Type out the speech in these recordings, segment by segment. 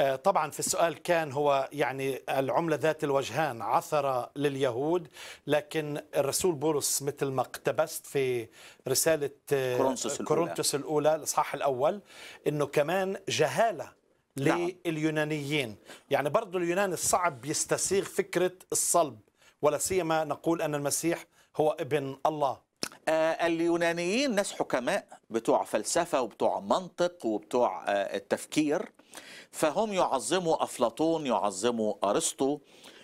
آه، طبعا في السؤال كان هو يعني العملة ذات الوجهان عثرة لليهود لكن الرسول بولس مثل ما اقتبست في رسالة آه، كورنثوس الأولى. الأولى الإصحاح الأول أنه كمان جهالة نعم. لليونانيين يعني برضو اليونان الصعب يستسيغ فكرة الصلب ولا سيما نقول أن المسيح هو ابن الله آه، اليونانيين ناس حكماء بتوع فلسفة وبتوع منطق وبتوع آه، التفكير فهم يعظموا أفلاطون يعظموا أرسطو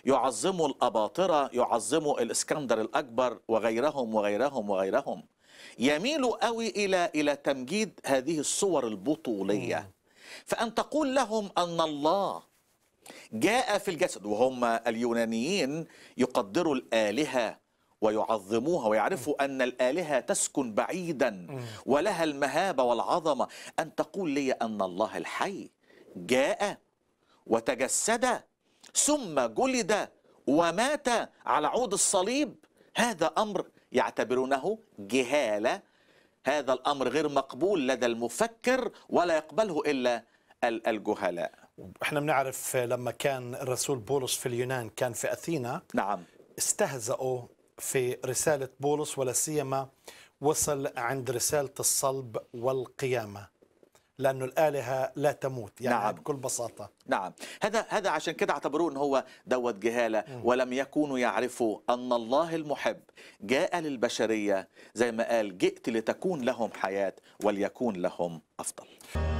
يعظموا الأباطرة يعظموا الإسكندر الأكبر وغيرهم وغيرهم وغيرهم يميلوا قوي إلى إلى تمجيد هذه الصور البطولية فأن تقول لهم أن الله جاء في الجسد وهم اليونانيين يقدروا الآلهة ويعظموها ويعرفوا أن الآلهة تسكن بعيدا ولها المهابة والعظمة أن تقول لي أن الله الحي جاء وتجسد ثم جلد ومات على عود الصليب هذا أمر يعتبرونه جهالة هذا الأمر غير مقبول لدى المفكر ولا يقبله إلا الجهلاء احنا بنعرف لما كان الرسول بولس في اليونان كان في أثينا نعم استهزأوا في رسالة بولس ولا سيما وصل عند رسالة الصلب والقيامة لأن الآلهة لا تموت يعني نعم. بكل بساطة نعم هذا هذا عشان كده اعتبروه ان هو دوت جهاله مم. ولم يكونوا يعرفوا ان الله المحب جاء للبشريه زي ما قال جئت لتكون لهم حياه وليكون لهم افضل.